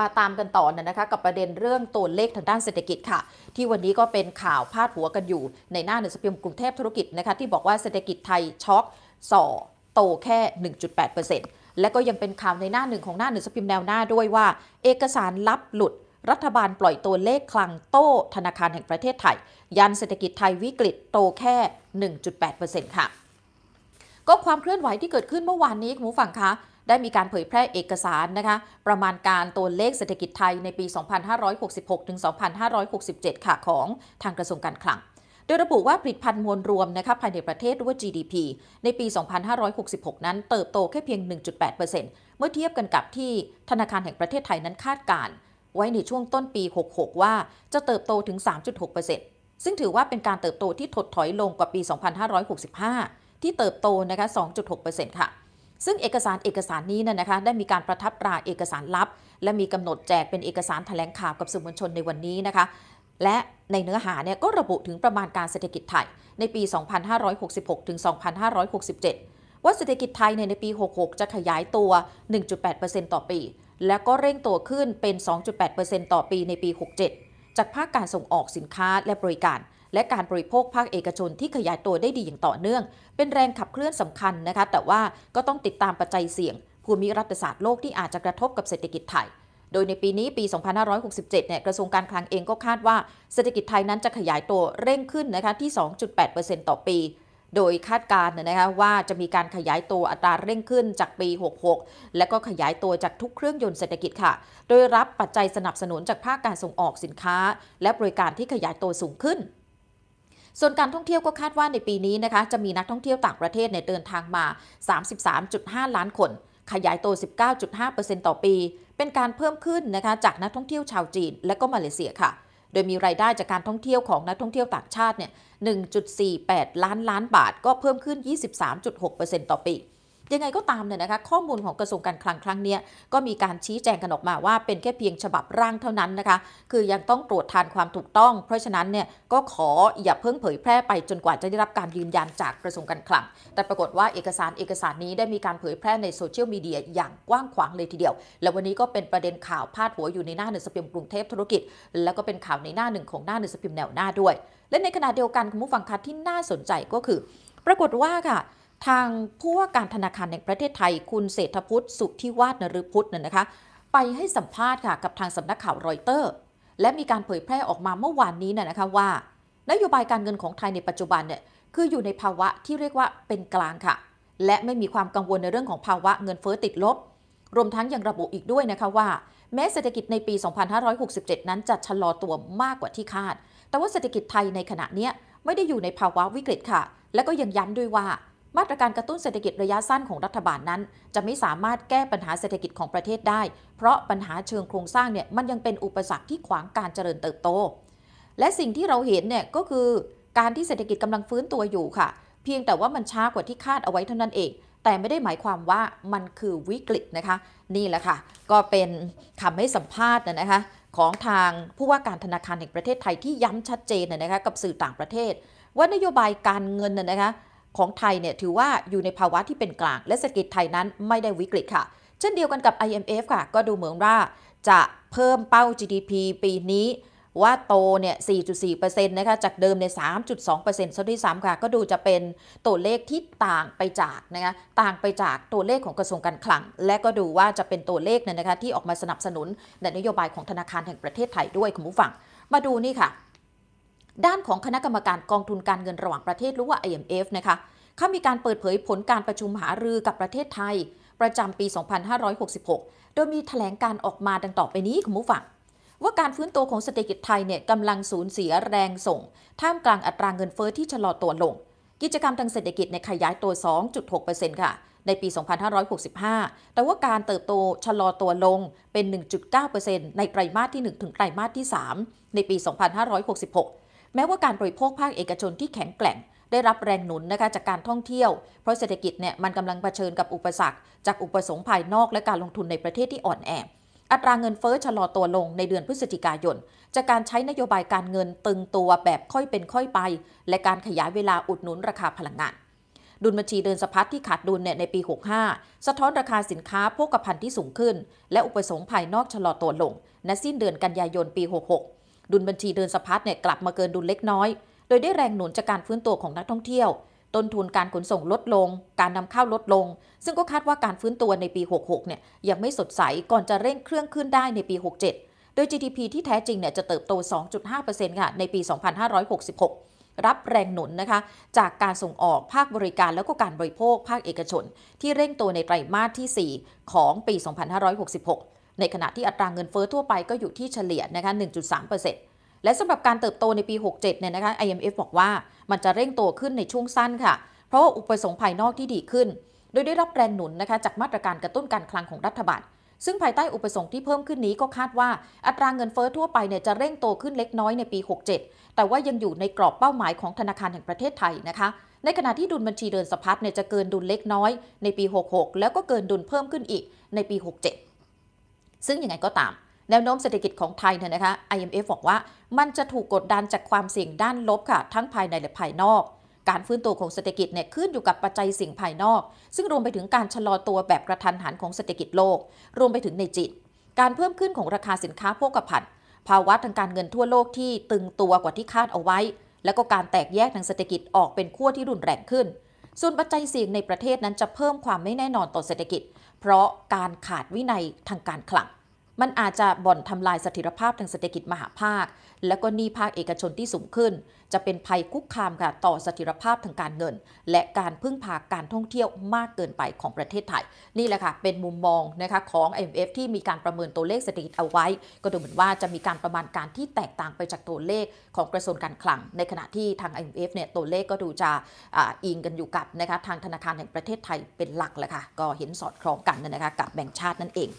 มาตามกันต่อนะคะกับประเด็นเรื่องตัวเลขทางด้านเศรษฐกิจค่ะ ที่วันนี้ก็เป็นข่าวพาดหัวกันอยู่ในหน้าหนังสือพิมพ์กรุงเทพธุรกิจนะคะที่บอกว่าเศรษฐกิจไทยช็อกส่อ โตแค่ 1.8%และก็ยังเป็นข่าวในหน้าหนึ่งของหน้าหนังสือพิมพ์แนวหน้าด้วยว่า เอกสารลับหลุดรัฐบาลปล่อยตัวเลขคลังโต้ธนาคารแห่งประเทศไทย ยันเศรษฐกิจไทยวิกฤตโตแค่ 1.8%ค่ะก็ความเคลื่อนไหวที่เกิดขึ้นเมื่อวานนี้คุณผู้ฟังคะได้มีการเผยแพร่เอกสารนะคะประมาณการตัวเลขเศรษฐกิจไทยในปี 2566ถึง2567 ค่ะของทางกระทรวงการคลัง โดยระบุว่าผลิตภัณฑ์มวลรวมนะคะภายในประเทศหรือว่า GDP ในปี 2566 นั้นเติบโตแค่เพียง 1.8%เมื่อเทียบกันกับที่ธนาคารแห่งประเทศไทยนั้นคาดการ ไว้ในช่วงต้นปี 66 ว่าจะเติบโตถึง 3.6%ซึ่งถือว่าเป็นการเติบโตที่ถดถอยลงกว่าปี 2565 ที่เติบโตนะคะ 2.6%ค่ะซึ่งเอกสารเอกสารนี้นะคะได้มีการประทับตราเอกสารลับ และมีกำหนดแจกเป็นเอกสารถแถลงข่าวกับสื่อมวลชนในวันนี้นะคะและในเนื้อหาเนี่ยก็ระบุถึงประมาณการเศรษฐกิจไทยในปี 2566ถึง2567 ว่าเศรษฐกิจไทยในปี 66 จะขยายตัว 1.8%ต่อปี และก็เร่งตัวขึ้นเป็น 2.8%ต่อปีในปี 67 จากภาคการส่งออกสินค้าและบริการและการบริโภคภาคเอกชนที่ขยายตัวได้ดีอย่างต่อเนื่อง เป็นแรงขับเคลื่อนสำคัญนะคะ แต่ว่าก็ต้องติดตามปัจจัยเสี่ยงภูมิรัฐศาสตร์โลกที่อาจจะกระทบกับเศรษฐกิจไทย โดยในปีนี้ปี 2567เนี่ยกระทรวงการคลังเองก็คาดว่าเศรษฐกิจไทยนั้นจะขยายตัวเร่งขึ้นนะคะที่ 2.8%ต่อปี โดยคาดการณ์นะคะว่าจะมีการขยายตัวอัตราเร่งขึ้น จากปี66และก็ขยายตัวจากทุกเครื่องยนต์เศรษฐกิจค่ะ โดยรับปัจจัยสนับสนุนจากภาคการส่งออกสินค้า และบริการที่ขยายตัวสูงขึ้นส่วนการท่องเที่ยวก็คาดว่าในปีนี้นะคะจะมีนักท่องเที่ยวต่างประเทศเนี่ยเดินทางมา 33.5 ล้านคนขยายโต19.5%ต่อปี เป็นการเพิ่มขึ้นนะคะจากนักท่องเที่ยวชาวจีนและก็มาเลเซียค่ะ โดยมีรายได้จากการท่องเที่ยวของนักท่องเที่ยวต่างชาติเนี่ย 1.48 ล้านล้านบาท ก็เพิ่มขึ้น 23.6%ต่อปียังไงก็ตามเนี่ยนะคะข้อมูลของกระทรวงการคลังครั้งนี้ก็มีการชี้แจงกันออกมาว่าเป็นแค่เพียงฉบับร่างเท่านั้นนะคะคือยังต้องตรวจทานความถูกต้อง เพราะฉะนั้นเนี่ยก็ขออย่าเพิ่งเผยแพร่ไป จนกว่าจะได้รับการยืนยันจากกระทรวงการคลัง แต่ปรากฏว่า เอกสารเอกสารนี้ได้มีการเผยแพร่ในโซเชียลมีเดียอย่างกว้างขวางเลยทีเดียว และวันนี้ก็เป็นประเด็นข่าว พาดหัวอยู่ในหน้าหนึ่งสปิมกรุงเทพธุรกิจ แล้วก็เป็นข่าวในหน้าหนึ่งของหน้าหนึ่งสปิมแนวหน้าด้วย และในขณะเดียวกันคุณผู้ฟังคะที่น่าสนใจก็คือ ปรากฏว่าค่ะทางผู้ว่าการธนาคารแห่งประเทศไทย คุณเศรษฐพุทธ สุทธิวาฒนฤพุทธเนี่ยนะคะไปให้สัมภาษณ์ค่ะกับทางสำนักข่าวรอยเตอร์ และมีการเผยแพร่ออกมาเมื่อวานนี้น่ยนะคะว่า นโยบายการเงินของไทยในปัจจุบันเนี่ยคืออยู่ในภาวะที่เรียกว่าเป็นกลางค่ะ และไม่มีความกังวลในเรื่องของภาวะเงินเฟ้อติดลบ รวมทั้งยังระบุอีกด้วยนะคะว่า แม้เศรษฐกิจในปี 2567 นั้นจะชะลอตัวมากกว่าที่คาด แต่ว่าเศรษฐกิจไทยในขณะนี้ไม่ได้อยู่ในภาวะวิกฤตค่ะ และก็ยังย้ำด้วยว่ามาตรการกระตุ้นเศรษฐกิจระยะสั้นของรัฐบาลนั้น จะไม่สามารถแก้ปัญหาเศรษฐกิจของประเทศได้ เพราะปัญหาเชิงโครงสร้างเนี่ยมันยังเป็นอุปสรรคที่ขวางการเจริญเติบโต และสิ่งที่เราเห็นเนี่ยก็คือการที่เศรษฐกิจกำลังฟื้นตัวอยู่ค่ะ เพียงแต่ว่ามันช้ากว่าที่คาดเอาไว้เท่านั้นเอง แต่ไม่ได้หมายความว่ามันคือวิกฤตนะคะ นี่แหละค่ะก็เป็นคำให้สัมภาษณ์นะคะของทางผู้ว่าการธนาคารแห่งประเทศไทยที่ย้ำชัดเจนนะคะกับสื่อต่างประเทศว่านโยบายการเงินนะคะของไทยเนี่ย ถือว่าอยู่ในภาวะที่เป็นกลาง และเศรษฐกิจไทยนั้นไม่ได้วิกฤตค่ะ เช่นเดียวกันกับ IMF ค่ะ ก็ดูเหมือนว่าจะเพิ่มเป้า GDP ปีนี้ว่าโตเนี่ย 4.4%นะคะจากเดิมใน 3.2%ซะด้วยซ้ำค่ะ ก็ดูจะเป็นตัวเลขที่ต่างไปจากนะคะต่างไปจากตัวเลขของกระทรวงการคลัง และก็ดูว่าจะเป็นตัวเลขเนี่ยนะคะที่ออกมาสนับสนุน ในนโยบายของธนาคารแห่งประเทศไทยด้วยคุณผู้ฟังมาดูนี่ค่ะด้านของคณะกรรมการกองทุนการเงินระหว่างประเทศหรือว่า IMF นะคะเขามีการเปิดเผยผลการประชุมหารือกับประเทศไทย ประจำปี 2566 โดยมีถแถลงการออกมาดังต่อไปนี้คุณผู้ฟัง ว่าการฟื้นตัวของเศรษฐกิจไทยเนี่ยกำลังสูญเสียแรงส่ง ท่ามกลางอัตรางเงินเฟอ้อที่ชะลอตัวลง กิจกรรมทางเศรษฐกิจในขยายตัว 2.6%ค่ะ ในปี 2565 แต่ว่าการเติบโตชะลอตัวลงเป็น 1.9%ในไตรมาสที่ 1 ถึงไตรมาสที่ 3 ในปี 2566แม้ว่าการบริโภคภาคเอกชนที่แข็งแกร่ง ได้รับแรงหนุนนะคะจากการท่องเที่ยวเพราะเศรษฐกิจเนี่ยมันกำลังเผชิญกับอุปสรรค จากอุปสงค์ภายนอกและการลงทุนในประเทศที่อ่อนแออัตราเงินเฟ้อชะลอตัวลงในเดือนพฤศจิกายน จากการใช้นโยบายการเงินตึงตัวแบบค่อยเป็นค่อยไป และการขยายเวลาอุดหนุนราคาพลังงานดุลบัญชีเดินสะพัดที่ขาดดุลเนี่ยในปี 65 สะท้อนราคาสินค้าโภคภัณฑ์ที่สูงขึ้น และอุปสงค์ภายนอกชะลอตัวลงณสิ้นเดือนกันยายนปี 66ดุลบัญชีเดินสะพัดเนี่ยกลับมาเกินดุลเล็กน้อย โดยได้แรงหนุนจากการฟื้นตัวของนักท่องเที่ยว ต้นทุนการขนส่งลดลง การนำเข้าลดลง ซึ่งก็คาดว่าการฟื้นตัวในปี 66 เนี่ยยังไม่สดใส ก่อนจะเร่งเครื่องขึ้นได้ในปี 67 โดย GDP ที่แท้จริงเนี่ยจะเติบโต 2.5%ค่ะในปี 2566 รับแรงหนุนนะคะจากการส่งออกภาคบริการแล้วก็การบริโภคภาคเอกชน ที่เร่งตัวในไตรมาสที่ 4 ของปี 2566ในขณะที่อัตรางเงินเฟอ้อทั่วไปก็อยู่ที่เฉลี่ยนะคะ1.3%และสำหรับการเติบโตในปี 67เนี่ยนะคะ IMF บอกว่ามันจะเร่งโตขึ้นในช่วงสั้นค่ะ เพราะว่าอุปสงค์ภายนอกที่ดีขึ้น โดยได้รับแรงหนุนนะคะจากมาตรการกระตุ้นการคลังของรัฐบาล ซึ่งภายใต้อุปสงค์ที่เพิ่มขึ้นนี้ก็คาดว่าอัตรางเงินเฟอ้อทั่วไปเนี่ยจะเร่งโตขึ้นเล็กน้อยในปี 67 แต่ว่ายังอยู่ในกรอบเป้าหมายของธนาคารแห่งประเทศไทยนะคะ ในขณะที่ดุลบัญชีเดินสะพัดเนี่ยจะเกินดุลเล็กน้อยในปี 66 แล้วก็เกินดุลเพิ่มขึ้นอีกในปี 67ซึ่งยังไงก็ตามแนวโน้มเศรษฐกิจของไทยเนี่ยนะคะ IMF บอกว่ามันจะถูกกดดันจากความเสี่ยงด้านลบค่ะ ทั้งภายในและภายนอก การฟื้นตัวของเศรษฐกิจเนี่ยขึ้นอยู่กับปัจจัยสิ่งภายนอก ซึ่งรวมไปถึงการชะลอตัวแบบกระทันหันของเศรษฐกิจโลก รวมไปถึงในจีนการเพิ่มขึ้นของราคาสินค้าโภคภัณฑ์ภาวะทางการเงินทั่วโลกที่ตึงตัวกว่าที่คาดเอาไว้แล้วก็การแตกแยกทางเศรษฐกิจออกเป็นขั้วที่รุนแรงขึ้น ส่วนปัจจัยเสี่ยงในประเทศนั้นจะเพิ่มความไม่แน่นอนต่อเศรษฐกิจ เพราะการขาดวินัยทางการคลังมันอาจจะบ่อนทำลายสถิรภาพทางเศรษฐกิจมหาภาค และก็หนี้ภาคเอกชนที่สูงขึ้น จะเป็นภัยคุกคามค่ะต่อสถิรภาพทางการเงิน และการพึ่งพาการท่องเที่ยวมากเกินไปของประเทศไทยนี่แหละค่ะ เป็นมุมมองนะคะของ IMF ที่มีการประเมินตัวเลขเศรษฐกิจเอาไว้ ก็ดูเหมือนว่าจะมีการประมาณการที่แตกต่างไปจากตัวเลขของกระทรวงการคลัง ในขณะที่ทาง IMF เนี่ยตัวเลขก็ดูจะออิงกันอยู่กับนะคะทางธนาคารแห่งประเทศไทยเป็นหลักเลยค่ะก็เห็นสอดคล้องกันนะคะกับแบ่งชาตินั่นเอง